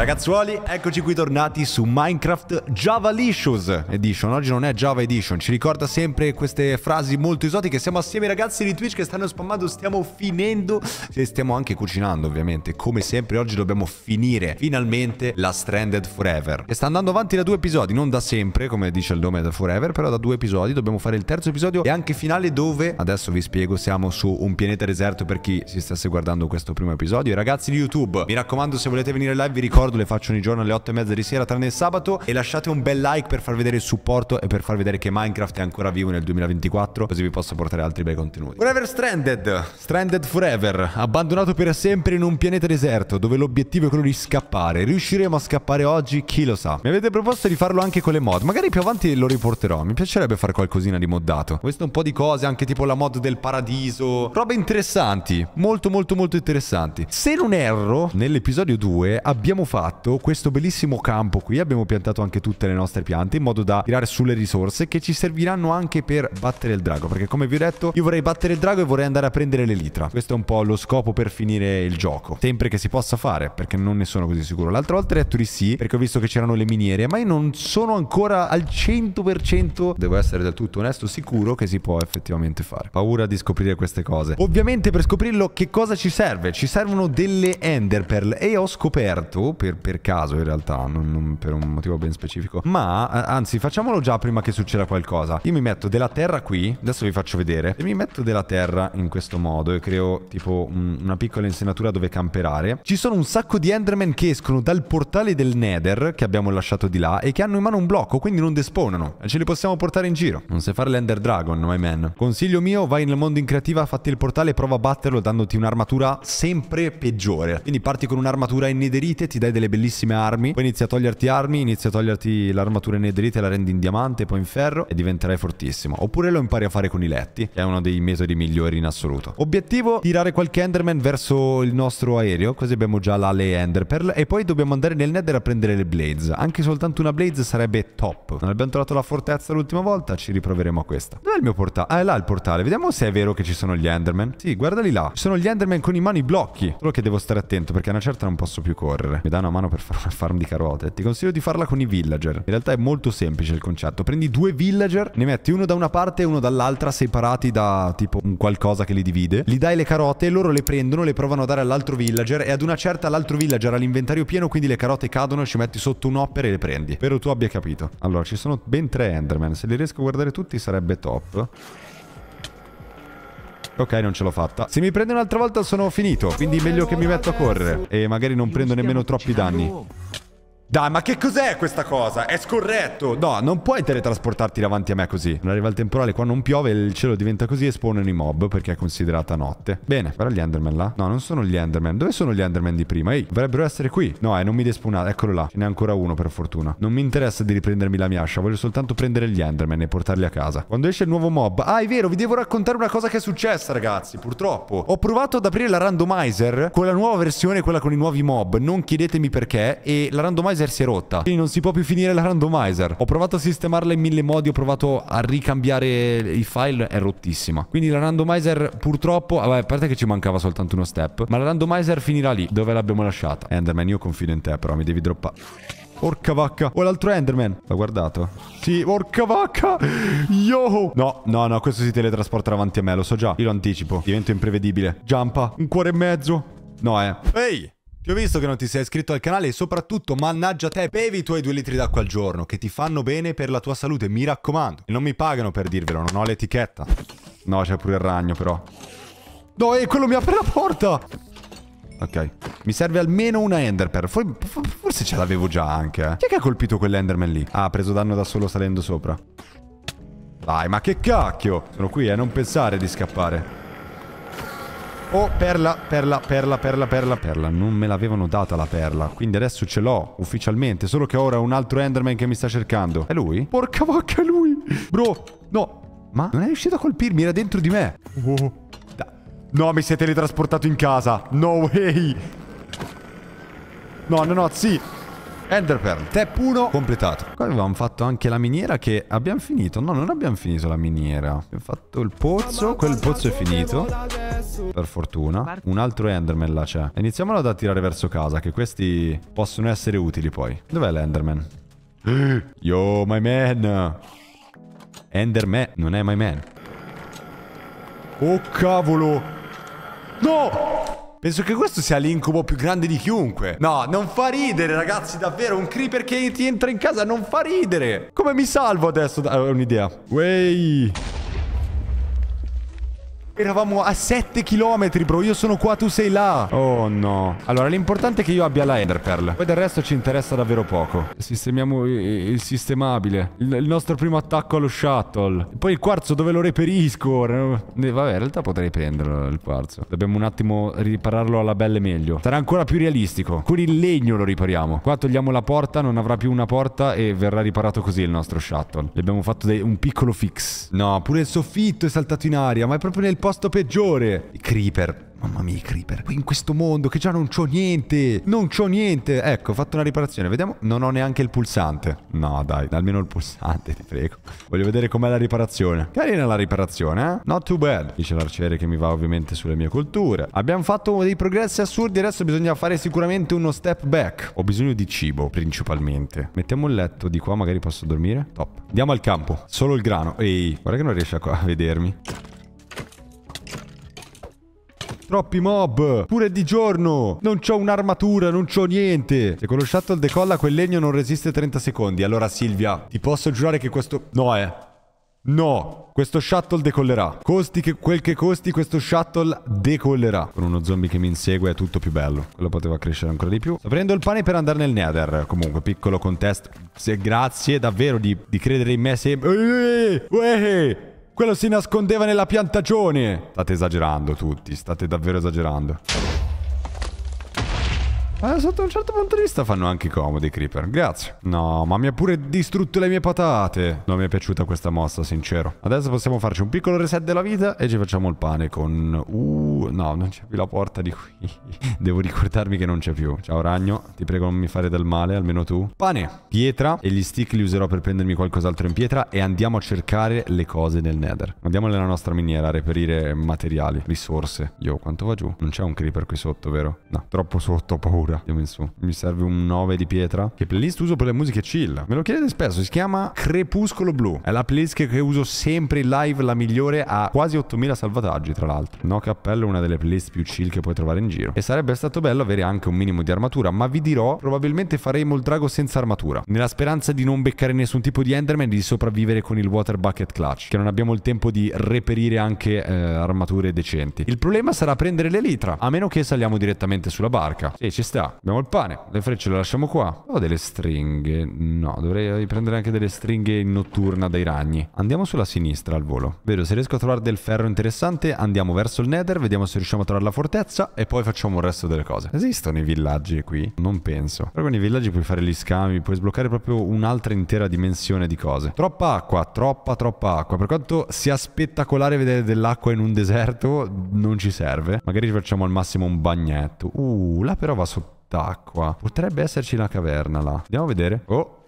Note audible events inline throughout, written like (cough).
Ragazzuoli, eccoci qui tornati su Minecraft Java Licious Edition. Oggi non è Java Edition, ci ricorda sempre queste frasi molto esotiche. Siamo assieme ai ragazzi di Twitch che stanno spammando, stiamo finendo e stiamo anche cucinando ovviamente. Come sempre oggi dobbiamo finire finalmente la Stranded Forever. E sta andando avanti da due episodi, non da sempre come dice il nome da Forever, però da due episodi. Dobbiamo fare il terzo episodio e anche finale dove, adesso vi spiego, siamo su un pianeta deserto per chi si stesse guardando questo primo episodio. I ragazzi di YouTube, mi raccomando se volete venire live vi ricordo ricordo, le faccio ogni giorno alle 8 e mezza di sera, tranne il sabato. E lasciate un bel like per far vedere il supporto e per far vedere che Minecraft è ancora vivo nel 2024. Così vi posso portare altri bei contenuti. Forever Stranded, Stranded Forever, abbandonato per sempre in un pianeta deserto dove l'obiettivo è quello di scappare. Riusciremo a scappare oggi? Chi lo sa? Mi avete proposto di farlo anche con le mod. Magari più avanti lo riporterò. Mi piacerebbe fare qualcosina di moddato. Questo è un po' di cose, anche tipo la mod del paradiso. Robe interessanti. Molto, molto, molto interessanti. Se non erro, nell'episodio 2 abbiamo fatto questo bellissimo campo qui abbiamo piantato anche tutte le nostre piante in modo da tirare sulle risorse che ci serviranno anche per battere il drago perché come vi ho detto io vorrei battere il drago e vorrei andare a prendere l'elitra questo è un po' lo scopo per finire il gioco sempre che si possa fare perché non ne sono così sicuro l'altra volta ho di sì perché ho visto che c'erano le miniere ma io non sono ancora al 100% devo essere del tutto onesto sicuro che si può effettivamente fare paura di scoprire queste cose ovviamente per scoprirlo che cosa ci serve ci servono delle ender pearl e ho scoperto per, per caso in realtà, non, non, per un motivo ben specifico. Ma, eh, anzi, facciamolo già prima che succeda qualcosa. Io mi metto della terra qui, adesso vi faccio vedere. E mi metto della terra in questo modo e creo tipo un, una piccola insenatura dove camperare. Ci sono un sacco di Enderman che escono dal portale del Nether, che abbiamo lasciato di là, e che hanno in mano un blocco, quindi non despawnano. E ce li possiamo portare in giro. Non sai fare l'Ender Dragon, my man. Consiglio mio, vai nel mondo in creativa, fatti il portale e prova a batterlo dandoti un'armatura sempre peggiore. Quindi parti con un'armatura in inederite, ti dai hai delle bellissime armi, poi inizi a toglierti armi, inizi a toglierti l'armatura in te la rendi in diamante, poi in ferro e diventerai fortissimo. Oppure lo impari a fare con i letti, che è uno dei metodi migliori in assoluto. Obiettivo, tirare qualche Enderman verso il nostro aereo, così abbiamo già l'ale Ender e poi dobbiamo andare nel Nether a prendere le Blades. Anche soltanto una Blaze sarebbe top. Non abbiamo trovato la fortezza l'ultima volta, ci riproveremo a questa. Dov'è il mio portale? Ah, è là il portale. Vediamo se è vero che ci sono gli Enderman. Sì, guardali là. Ci sono gli Enderman con in mano i blocchi. Solo che devo stare attento perché a una certa non posso più correre. Mi dà una mano per fare una (laughs) farm di carote. Ti consiglio di farla con i villager. In realtà è molto semplice il concetto. Prendi due villager, ne metti uno da una parte e uno dall'altra, separati da tipo un qualcosa che li divide. Gli dai le carote e loro le prendono, le provano a dare all'altro villager e ad una certa l'altro villager ha l'inventario pieno, quindi le carote cadono, ci metti sotto un hopper e le prendi. Spero tu abbia capito. Allora, ci sono ben tre Enderman. Se li riesco a guardare tutti sarebbe top. Ok, non ce l'ho fatta. Se mi prende un'altra volta sono finito, quindi meglio che mi metto a correre. E magari non prendo nemmeno troppi danni. Dai, ma che cos'è questa cosa? È scorretto! No, non puoi teletrasportarti davanti a me così. Non arriva il temporale, qua non piove, il cielo diventa così e spawnano i mob perché è considerata notte. Bene, guarda gli Enderman là. No, non sono gli Enderman. Dove sono gli Enderman di prima? Ehi, dovrebbero essere qui. No, eh, non mi despawnate. Eccolo là. Ce n'è ancora uno, per fortuna. Non mi interessa di riprendermi la mia ascia. Voglio soltanto prendere gli Enderman e portarli a casa. Quando esce il nuovo mob... Ah, è vero, vi devo raccontare una cosa che è successa, ragazzi. Purtroppo. Ho provato ad aprire la randomizer con la nuova versione, quella con i nuovi mob. Non chiedetemi perché. E la randomizer randomizer si è rotta. Quindi non si può più finire la randomizer. Ho provato a sistemarla in mille modi, ho provato a ricambiare i file, è rottissima. Quindi la randomizer purtroppo, ah, vabbè, a parte che ci mancava soltanto uno step, ma la randomizer finirà lì, dove l'abbiamo lasciata. Enderman, io confido in te, però mi devi droppare. Orca vacca. O oh, l'altro Enderman. L'ha guardato? Sì, orca vacca. Yo. No, no, no, questo si teletrasporta davanti a me, lo so già. Io lo anticipo. Divento imprevedibile. Giampa. Un cuore e mezzo. No, eh. Ehi. Hey. Ti ho visto che non ti sei iscritto al canale e soprattutto, mannaggia te, bevi i tuoi due litri d'acqua al giorno, che ti fanno bene per la tua salute, mi raccomando. E non mi pagano per dirvelo, non ho l'etichetta. No, c'è pure il ragno però. No, e quello mi apre la porta! Ok. Mi serve almeno una Enderpearl. For forse ce l'avevo già anche, eh. Chi è che ha colpito quell'Enderman lì? Ah, ha preso danno da solo salendo sopra. Dai, ma che cacchio! Sono qui, eh, non pensare di scappare. Oh, perla, perla, perla, perla, perla, perla. Non me l'avevano data la perla. Quindi adesso ce l'ho, ufficialmente. Solo che ora è un altro Enderman che mi sta cercando. È lui? Porca vacca, è lui! Bro, no. Ma non è riuscito a colpirmi, era dentro di me. Oh. No, mi si è teletrasportato in casa. No way. No, no, no, sì. Enderpearl, tap 1 completato. Qua avevamo fatto anche la miniera che abbiamo finito. No, non abbiamo finito la miniera. Abbiamo fatto il pozzo. Quel pozzo è finito. Per fortuna. Un altro Enderman là c'è. Iniziamolo ad attirare verso casa, che questi possono essere utili poi. Dov'è l'Enderman? (gasps) Yo, my man! Enderman, non è my man. Oh, cavolo! No! Penso che questo sia l'incubo più grande di chiunque. No, non fa ridere, ragazzi, davvero. Un creeper che ti entra in casa non fa ridere. Come mi salvo adesso? Ah, ho un'idea. Wey. Eravamo a 7 km, bro. Io sono qua, tu sei là. Oh, no. Allora, l'importante è che io abbia la Ender Pearl. Poi del resto ci interessa davvero poco. Sistemiamo il sistemabile. Il nostro primo attacco allo shuttle. Poi il quarzo dove lo reperisco? Vabbè, in realtà potrei prenderlo il quarzo. Dobbiamo un attimo ripararlo alla belle meglio. Sarà ancora più realistico. Con il legno lo ripariamo. Qua togliamo la porta, non avrà più una porta e verrà riparato così il nostro shuttle. Gli abbiamo fatto un piccolo fix. No, pure il soffitto è saltato in aria, ma è proprio nel posto posto peggiore. I creeper. Mamma mia, i creeper. Qui In questo mondo che già non c'ho niente. Non c'ho niente. Ecco, ho fatto una riparazione. Vediamo. Non ho neanche il pulsante. No, dai, almeno il pulsante, (laughs) ti prego. Voglio vedere com'è la riparazione. Carina la riparazione, eh? Not too bad. Dice l'arciere che mi va ovviamente sulle mie colture. Abbiamo fatto dei progressi assurdi. Adesso bisogna fare sicuramente uno step back. Ho bisogno di cibo, principalmente. Mettiamo il letto di qua, magari posso dormire. Top. Andiamo al campo. Solo il grano. Ehi, guarda che non riesce a vedermi troppi mob. Pure di giorno. Non c'ho un'armatura, non c'ho niente. Se con lo shuttle decolla quel legno non resiste 30 secondi. Allora Silvia, ti posso giurare che questo... No, eh. No, questo shuttle decollerà. Costi che quel che costi, questo shuttle decollerà. Con uno zombie che mi insegue è tutto più bello. Quello poteva crescere ancora di più. Sto prendendo il pane per andare nel nether. Comunque, piccolo contesto. Se, grazie davvero di, di credere in me sempre. Eeeh, eh, eh, eh, quello si nascondeva nella piantagione. State esagerando tutti, state davvero esagerando. Ma sotto un certo punto di vista fanno anche comodi i creeper. Grazie. No, ma mi ha pure distrutto le mie patate. Non mi è piaciuta questa mossa, sincero. Adesso possiamo farci un piccolo reset della vita e ci facciamo il pane con... Uh, no, non c'è più la porta di qui. (laughs) Devo ricordarmi che non c'è più. Ciao ragno, ti prego non mi fare del male, almeno tu. Pane, pietra e gli stick li userò per prendermi qualcos'altro in pietra e andiamo a cercare le cose nel nether. Andiamo nella nostra miniera a reperire materiali, risorse. Io, quanto va giù? Non c'è un creeper qui sotto, vero? No, troppo sotto, ho paura paura. Andiamo in su. Mi serve un 9 di pietra. Che playlist uso per le musiche chill? Me lo chiedete spesso. Si chiama Crepuscolo Blu. È la playlist che, che uso sempre in live, la migliore. Ha quasi 8000 salvataggi, tra l'altro. No cappello è una delle playlist più chill che puoi trovare in giro. E sarebbe stato bello avere anche un minimo di armatura. Ma vi dirò, probabilmente faremo il drago senza armatura. Nella speranza di non beccare nessun tipo di Enderman e di sopravvivere con il Water Bucket Clutch. Che non abbiamo il tempo di reperire anche eh, armature decenti. Il problema sarà prendere l'elitra. A meno che saliamo direttamente sulla barca. E ci sta sta. Abbiamo il pane, le frecce le lasciamo qua. Ho delle stringhe. No, dovrei prendere anche delle stringhe in notturna dai ragni. Andiamo sulla sinistra al volo. Vedo se riesco a trovare del ferro interessante. Andiamo verso il nether, vediamo se riusciamo a trovare la fortezza e poi facciamo il resto delle cose. Esistono i villaggi qui? Non penso. Però con i villaggi puoi fare gli scambi, puoi sbloccare proprio un'altra intera dimensione di cose. Troppa acqua, troppa, troppa acqua. Per quanto sia spettacolare vedere dell'acqua in un deserto, non ci serve. Magari ci facciamo al massimo un bagnetto. Uh, là però va sotto d'acqua. Potrebbe esserci una caverna là. Andiamo a vedere. Oh,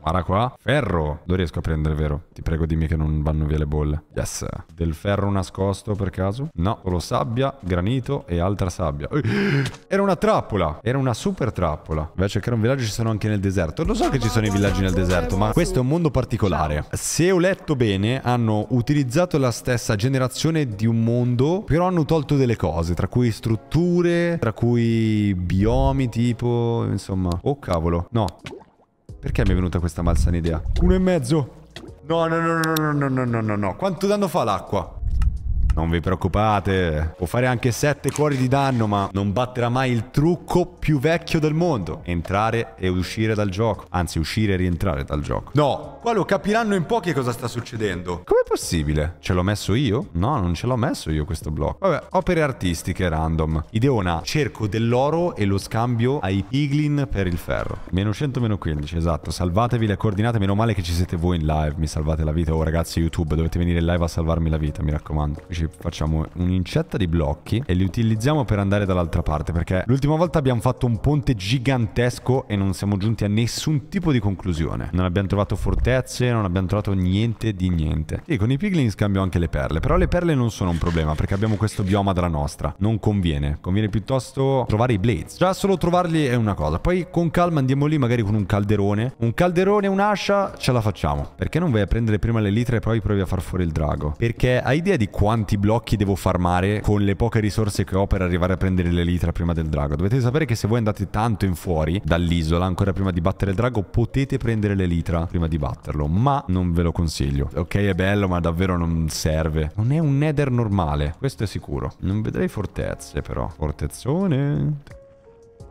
Guarda qua. Ferro. Lo riesco a prendere, vero? Ti prego dimmi che non vanno via le bolle. Yes. Del ferro nascosto per caso? No. Solo sabbia, granito e altra sabbia. (gasps) Era una trappola. Era una super trappola. Invece che era un villaggio ci sono anche nel deserto. Lo so che ci sono i villaggi nel deserto, ma questo è un mondo particolare. Se ho letto bene, hanno utilizzato la stessa generazione di un mondo, però hanno tolto delle cose, tra cui strutture, tra cui biomi tipo, insomma. Oh cavolo. No. Perché mi è venuta questa malsana idea? Uno e mezzo. No, no, no, no, no, no, no, no, no. Quanto danno fa l'acqua? Non vi preoccupate. Può fare anche 7 cuori di danno, ma non batterà mai il trucco più vecchio del mondo. Entrare e uscire dal gioco. Anzi, uscire e rientrare dal gioco. No, qua lo capiranno in pochi cosa sta succedendo. Com'è possibile? Ce l'ho messo io? No, non ce l'ho messo io questo blocco. Vabbè, opere artistiche random. Ideona, cerco dell'oro e lo scambio ai piglin per il ferro. Meno 100, meno 15, esatto. Salvatevi le coordinate, meno male che ci siete voi in live. Mi salvate la vita. Oh ragazzi, YouTube, dovete venire in live a salvarmi la vita, mi raccomando. Ci facciamo un'incetta di blocchi e li utilizziamo per andare dall'altra parte perché l'ultima volta abbiamo fatto un ponte gigantesco e non siamo giunti a nessun tipo di conclusione. Non abbiamo trovato fortezze, non abbiamo trovato niente di niente. E con i piglins cambio anche le perle, però le perle non sono un problema perché abbiamo questo bioma della nostra. Non conviene, conviene piuttosto trovare i blades. Già solo trovarli è una cosa, poi con calma andiamo lì magari con un calderone. Un calderone, un'ascia, ce la facciamo. Perché non vai a prendere prima le litre e poi provi a far fuori il drago? Perché hai idea di quanto quanti blocchi devo farmare con le poche risorse che ho per arrivare a prendere l'elitra prima del drago. Dovete sapere che se voi andate tanto in fuori dall'isola, ancora prima di battere il drago, potete prendere l'elitra prima di batterlo, ma non ve lo consiglio. Ok, è bello, ma davvero non serve. Non è un nether normale, questo è sicuro. Non vedrei fortezze però. Fortezzone.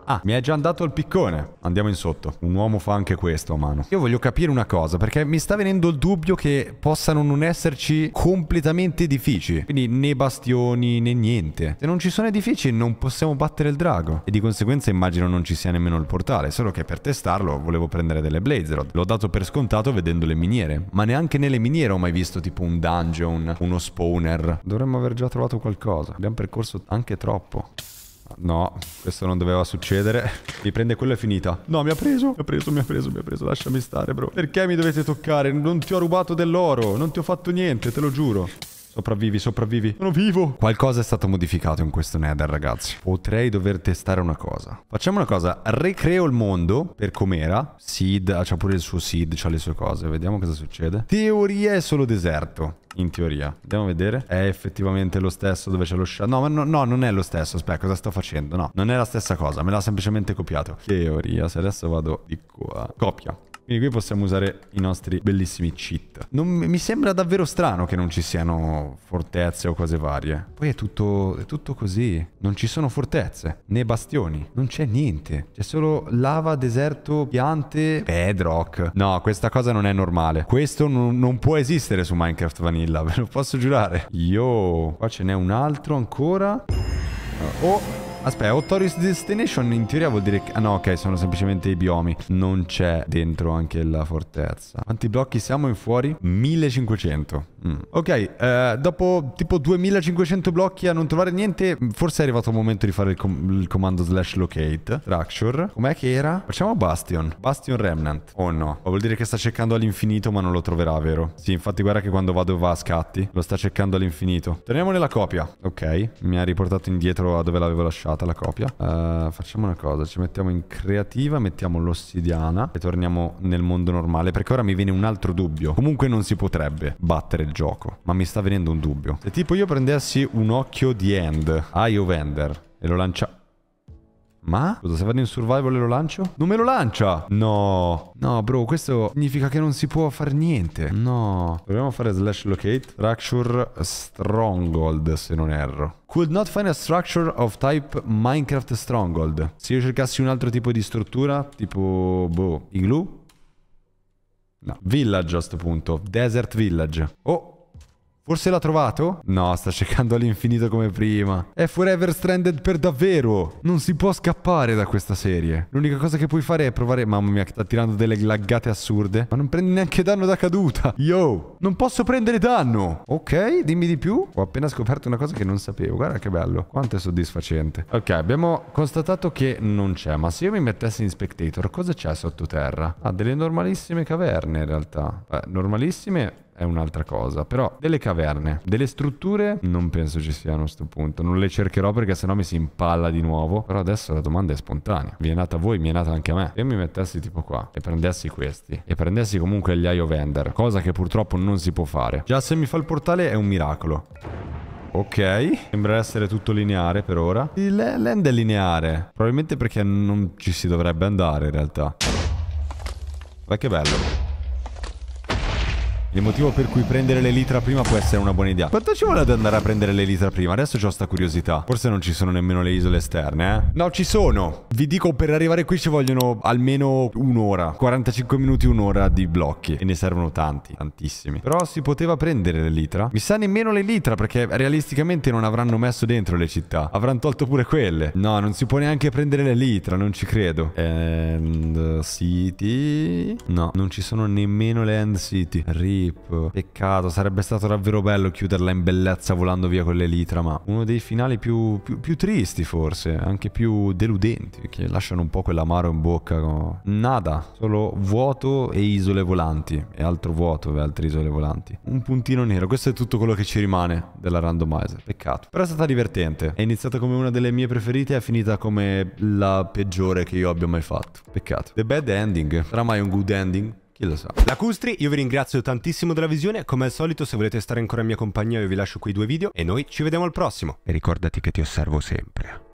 Ah, mi è già andato il piccone. Andiamo in sotto. Un uomo fa anche questo a mano. Io voglio capire una cosa, perché mi sta venendo il dubbio che possano non esserci completamente edifici. Quindi né bastioni né niente. Se non ci sono edifici non possiamo battere il drago. E di conseguenza immagino non ci sia nemmeno il portale, solo che per testarlo volevo prendere delle blazer. L'ho dato per scontato vedendo le miniere. Ma neanche nelle miniere ho mai visto tipo un dungeon, uno spawner. Dovremmo aver già trovato qualcosa. Abbiamo percorso anche troppo. No, questo non doveva succedere. Mi prende quello e è finita. No, mi ha preso, mi ha preso, mi ha preso, mi ha preso. Lasciami stare, bro. Perché mi dovete toccare? Non ti ho rubato dell'oro. Non ti ho fatto niente, te lo giuro. Sopravvivi, sopravvivi. Sono vivo. Qualcosa è stato modificato in questo nether, ragazzi. Potrei dover testare una cosa. Facciamo una cosa. Recreo il mondo per com'era. Seed, ah, c'ha pure il suo seed, c'ha le sue cose. Vediamo cosa succede. Teoria è solo deserto. In teoria. Andiamo a vedere. È effettivamente lo stesso dove c'è lo shadow. No, ma no, no, non è lo stesso. Aspetta, cosa sto facendo? No, non è la stessa cosa. Me l'ha semplicemente copiato. Teoria. Se adesso vado di qua. Copia. Quindi qui possiamo usare i nostri bellissimi cheat. Non, mi sembra davvero strano che non ci siano fortezze o cose varie. Poi è tutto, è tutto così. Non ci sono fortezze, né bastioni. Non c'è niente. C'è solo lava, deserto, piante, bedrock. No, questa cosa non è normale. Questo non, può esistere su Minecraft Vanilla, (laughs) ve lo posso giurare. Yo, qua ce n'è un altro ancora. Oh... Aspetta, Authorities Destination in teoria vuol dire che... Ah no, ok, sono semplicemente i biomi. Non c'è dentro anche la fortezza. Quanti blocchi siamo in fuori? 1500. Mm. Ok, eh, dopo tipo 2500 blocchi a non trovare niente, forse è arrivato il momento di fare il, com il comando slash locate. Structure. Com'è che era? Facciamo Bastion. Bastion Remnant. Oh no. Vuol dire che sta cercando all'infinito ma non lo troverà, vero? Sì, infatti guarda che quando vado va a scatti. Lo sta cercando all'infinito. Torniamo nella copia. Ok, mi ha riportato indietro a dove l'avevo lasciato avanzata la copia. Uh, facciamo una cosa, ci mettiamo in creativa, mettiamo l'ossidiana e torniamo nel mondo normale. Perché ora mi viene un altro dubbio. Comunque non si potrebbe battere il gioco, ma mi sta venendo un dubbio. Se tipo io prendessi un occhio di End, Eye of Ender, e lo lancia... Ma? Cosa, se vado in survival e lo lancio? Non me lo lancia! No! No, bro, questo significa che non si può fare niente. No. Proviamo a fare slash locate. Structure stronghold, se non erro. Could not find a structure of type Minecraft stronghold. Se io cercassi un altro tipo di struttura, tipo, boh, igloo? No. Village a questo punto. Desert village. Oh! Forse l'ha trovato? No, sta cercando all'infinito come prima. È forever stranded per davvero. Non si può scappare da questa serie. L'unica cosa che puoi fare è provare... Mamma mia, sta tirando delle laggate assurde. Ma non prendi neanche danno da caduta. Yo, non posso prendere danno. Ok, dimmi di più. Ho appena scoperto una cosa che non sapevo. Guarda che bello. Quanto è soddisfacente. Ok, abbiamo constatato che non c'è. Ma se io mi mettessi in spectator, cosa c'è sottoterra? Ah, delle normalissime caverne in realtà. Beh, normalissime è un'altra cosa. Però delle caverne, delle strutture non penso ci siano a questo punto. Non le cercherò perché sennò mi si impalla di nuovo. Però adesso la domanda è spontanea. Vi è nata a voi, mi è nata anche a me. Se io mi mettessi tipo qua e prendessi questi e prendessi comunque gli IO vendor, cosa che purtroppo non si può fare. Già se mi fa il portale è un miracolo. Ok, sembra essere tutto lineare per ora. Il land è lineare, probabilmente perché non ci si dovrebbe andare in realtà. Ma che bello. Il motivo per cui prendere l'elitra prima può essere una buona idea. Quanto ci vuole ad andare a prendere l'elitra prima? Adesso ho sta curiosità. Forse non ci sono nemmeno le isole esterne, eh? No, ci sono. Vi dico, per arrivare qui ci vogliono almeno un'ora. 45 minuti, un'ora di blocchi. E ne servono tanti, tantissimi. Però si poteva prendere l'elitra? Mi sa nemmeno l'elitra, perché realisticamente non avranno messo dentro le città. Avranno tolto pure quelle. No, non si può neanche prendere l'elitra, non ci credo. End City... No, non ci sono nemmeno le End City. Rio clip. Peccato, sarebbe stato davvero bello chiuderla in bellezza volando via con l'elitra, ma uno dei finali più, più, più tristi forse, anche più deludenti, che lasciano un po' quell'amaro in bocca. No? Nada, solo vuoto e isole volanti, e altro vuoto e altre isole volanti. Un puntino nero, questo è tutto quello che ci rimane della randomizer, peccato. Però è stata divertente, è iniziata come una delle mie preferite e è finita come la peggiore che io abbia mai fatto, peccato. The bad ending, sarà mai un good ending? Chi lo sa. Lacustri, io vi ringrazio tantissimo della visione. Come al solito, se volete stare ancora in mia compagnia, io vi lascio quei due video. E noi ci vediamo al prossimo. E ricordati che ti osservo sempre.